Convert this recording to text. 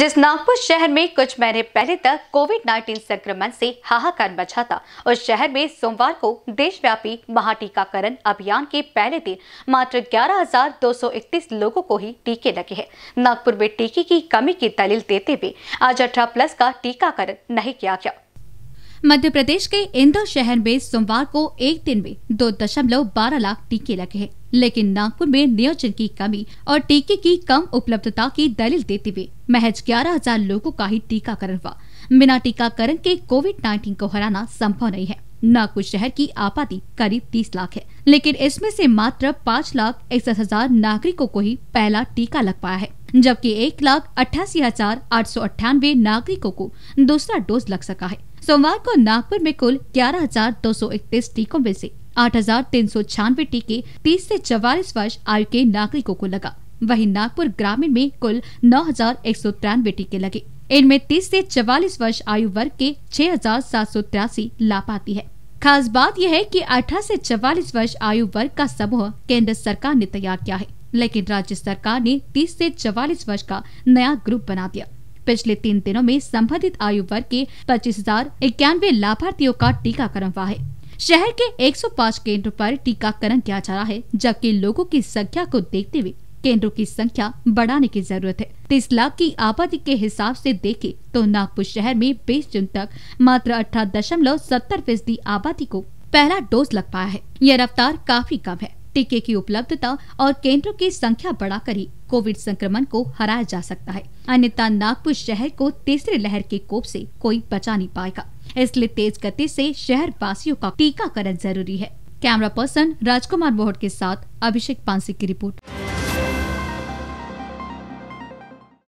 जिस नागपुर शहर में कुछ महीने पहले तक कोविड 19 संक्रमण से हाहाकार मचा था उस शहर में सोमवार को देशव्यापी महाटीकाकरण अभियान के पहले दिन मात्र 11,231 लोगों को ही टीके लगे हैं नागपुर में टीके की कमी की दलील देते हुए आज अठारह प्लस का टीकाकरण नहीं किया गया मध्य प्रदेश के इंदौर शहर में सोमवार को एक दिन में दो दशमलव बारह लाख टीके लगे हैं लेकिन नागपुर में नियोजन की कमी और टीके की कम उपलब्धता की दलील देते हुए महज ग्यारह हजार लोगों का ही टीकाकरण हुआ बिना टीकाकरण के कोविड नाइन्टीन को हराना संभव नहीं है नागपुर शहर की आबादी करीब 30 लाख है लेकिन इसमें से मात्र पाँच लाख इकसठ हजार नागरिकों को ही पहला टीका लग पाया है जबकि एक लाख अट्ठासी हजार आठ सौ अट्ठानवे नागरिकों को दूसरा डोज लग सका है सोमवार को नागपुर में कुल ग्यारह हजार दो सौ इकतीस टीकों में से आठ हजार तीन सौ छियानवे टीके तीस ऐसी चौवालीस वर्ष आयु के नागरिकों को लगा वहीं नागपुर ग्रामीण में कुल नौ हजार एक सौ तिरानवे टीके लगे इनमें 30 से 44 वर्ष आयु वर्ग के छह लाभार्थी है खास बात यह है कि 18 से 44 वर्ष आयु वर्ग का समूह केंद्र सरकार ने तैयार किया है लेकिन राज्य सरकार ने 30 से 44 वर्ष का नया ग्रुप बना दिया पिछले तीन दिनों में संबंधित आयु वर्ग के पच्चीस हजार इक्यानवे लाभार्थियों का टीकाकरण हुआ है शहर के 105 केंद्रों पर टीकाकरण किया जा रहा है जबकि लोगों की संख्या को देखते हुए केंद्रों की संख्या बढ़ाने की जरूरत है तीस लाख की आबादी के हिसाब से देखें तो नागपुर शहर में बीस जून तक मात्र अठारह दशमलव सत्तर फीसदी आबादी को पहला डोज लग पाया है यह रफ्तार काफी कम है टीके की उपलब्धता और केंद्रों की संख्या बढ़ाकर ही कोविड संक्रमण को हराया जा सकता है अन्यथा नागपुर शहर को तीसरी लहर के कोप से कोई बचा नहीं पाएगा इसलिए तेज गति से शहर वासियों का टीकाकरण जरूरी है कैमरा पर्सन राजकुमार बोहट के साथ अभिषेक पांसी की रिपोर्ट